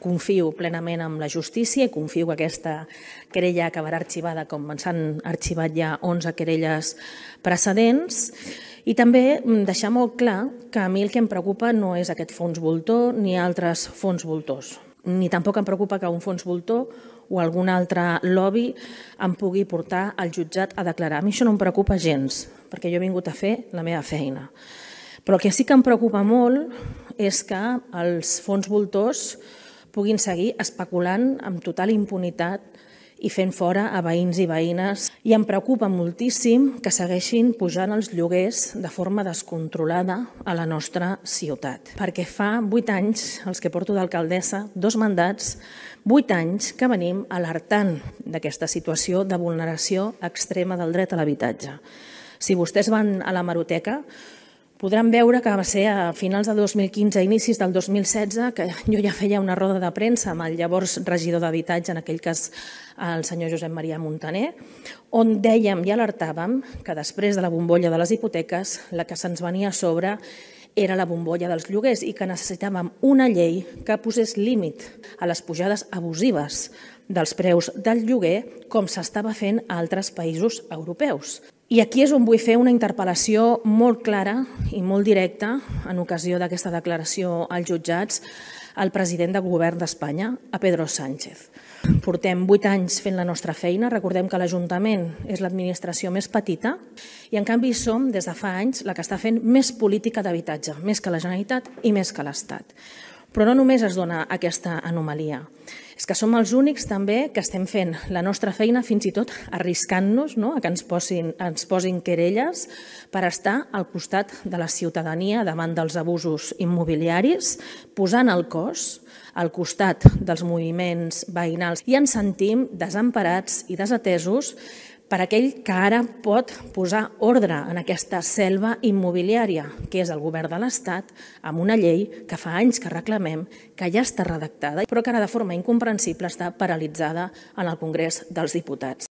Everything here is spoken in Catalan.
confio plenament en la justícia i confio que aquesta querella acabarà arxivada com s'han arxivat ja 11 querelles precedents. I també mm, deixar molt clar que a mi el que em preocupa no és aquest fons voltor ni altres fons voltors, ni tampoc em preocupa que un fons voltor o algun altre lobby em pugui portar al jutjat a declarar. A mi això no em preocupa gens, perquè jo he vingut a fer la meva feina. Però el que sí que em preocupa molt és que els fons voltors puguin seguir especulant amb total impunitat i fent fora a veïns i veïnes. I em preocupa moltíssim que segueixin pujant els lloguers de forma descontrolada a la nostra ciutat. Perquè fa vuit anys, els que porto d'alcaldessa, dos mandats, vuit anys que venim alertant d'aquesta situació de vulneració extrema del dret a l'habitatge. Si vostès van a la Maroteca, Podran veure que va ser a finals de 2015, inicis del 2016, que jo ja feia una roda de premsa amb el llavors regidor d'habitatge, en aquell cas el senyor Josep Maria Montaner, on dèiem i alertàvem que després de la bombolla de les hipoteques, la que se'ns venia a sobre era la bombolla dels lloguers i que necessitàvem una llei que posés límit a les pujades abusives dels preus del lloguer com s'estava fent a altres països europeus. I aquí és on vull fer una interpel·lació molt clara i molt directa en ocasió d'aquesta declaració als jutjats al president del govern d'Espanya, a Pedro Sánchez. Portem vuit anys fent la nostra feina, recordem que l'Ajuntament és l'administració més petita i en canvi som, des de fa anys, la que està fent més política d'habitatge, més que la Generalitat i més que l'Estat. Però no només es dona aquesta anomalia. És que som els únics també que estem fent la nostra feina fins i tot arriscant-nos no? a que ens posin, ens posin querelles per estar al costat de la ciutadania davant dels abusos immobiliaris, posant el cos al costat dels moviments veïnals i ens sentim desemparats i desatesos per aquell que ara pot posar ordre en aquesta selva immobiliària, que és el govern de l'Estat, amb una llei que fa anys que reclamem, que ja està redactada, però que ara de forma incomprensible està paralitzada en el Congrés dels Diputats.